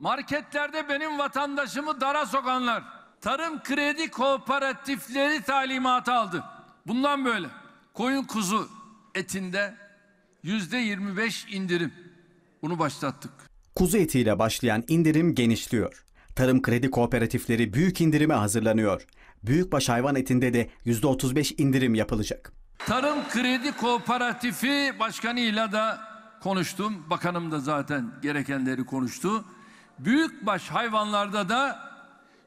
Marketlerde benim vatandaşımı dara sokanlar tarım kredi kooperatifleri talimatı aldı. Bundan böyle koyun kuzu etinde yüzde 25 indirim. Bunu başlattık. Kuzu etiyle başlayan indirim genişliyor. Tarım kredi kooperatifleri büyük indirime hazırlanıyor. Büyükbaş hayvan etinde de yüzde 35 indirim yapılacak. Tarım Kredi Kooperatifi başkanıyla da konuştum. Bakanım da zaten gerekenleri konuştu büyükbaş hayvanlarda da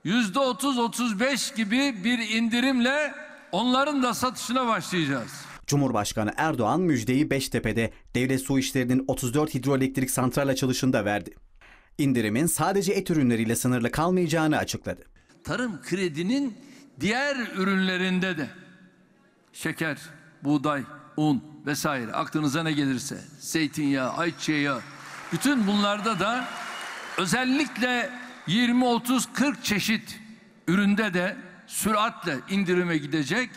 yüzde otuz otuz beş gibi bir indirimle onların da satışına başlayacağız. Cumhurbaşkanı Erdoğan müjdeyi Beştepe'de devlet su işlerinin 34 hidroelektrik santral çalışında verdi. İndirimin sadece et ürünleriyle sınırlı kalmayacağını açıkladı. Tarım kredinin diğer ürünlerinde de şeker, buğday, un vesaire aklınıza ne gelirse zeytinyağı, ayçiçeği yağı bütün bunlarda da Özellikle 20, 30, 40 çeşit üründe de süratle indirime gidecek.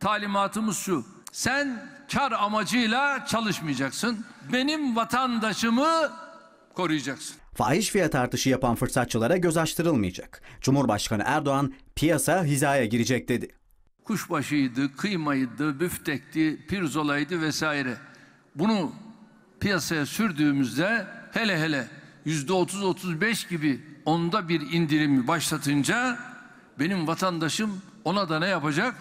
Talimatımız şu. Sen kar amacıyla çalışmayacaksın. Benim vatandaşımı koruyacaksın. Fahiş fiyat artışı yapan fırsatçılara göz açtırılmayacak. Cumhurbaşkanı Erdoğan piyasa hizaya girecek dedi. Kuşbaşıydı, kıymaydı, büftekti, pirzolaydı vesaire. Bunu piyasaya sürdüğümüzde hele hele yüzde otuz otuz beş gibi onda bir indirimi başlatınca benim vatandaşım ona da ne yapacak?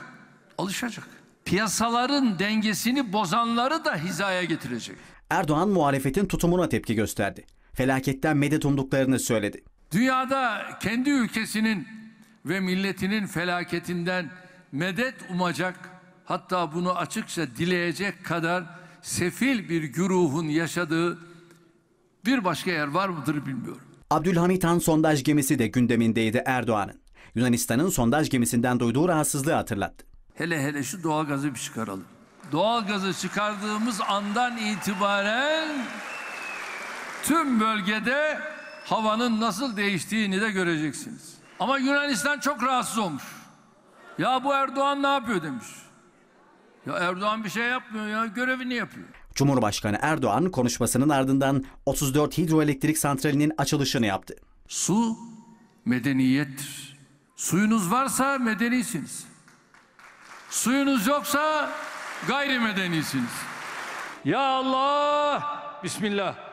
Alışacak. Piyasaların dengesini bozanları da hizaya getirecek. Erdoğan muhalefetin tutumuna tepki gösterdi. Felaketten medet umduklarını söyledi. Dünyada kendi ülkesinin ve milletinin felaketinden medet umacak hatta bunu açıkça dileyecek kadar sefil bir güruhun yaşadığı bir başka yer var mıdır bilmiyorum. Abdülhamit Han sondaj gemisi de gündemindeydi Erdoğan'ın. Yunanistan'ın sondaj gemisinden duyduğu rahatsızlığı hatırlattı. Hele hele şu doğalgazı bir çıkaralım. Doğalgazı çıkardığımız andan itibaren tüm bölgede havanın nasıl değiştiğini de göreceksiniz. Ama Yunanistan çok rahatsız olmuş. Ya bu Erdoğan ne yapıyor demiş. Ya Erdoğan bir şey yapmıyor ya görevini yapıyor. Cumhurbaşkanı Erdoğan konuşmasının ardından 34 hidroelektrik santralinin açılışını yaptı. Su medeniyettir. Suyunuz varsa medenisiniz. Suyunuz yoksa gayrimedenisiniz. Ya Allah! Bismillah.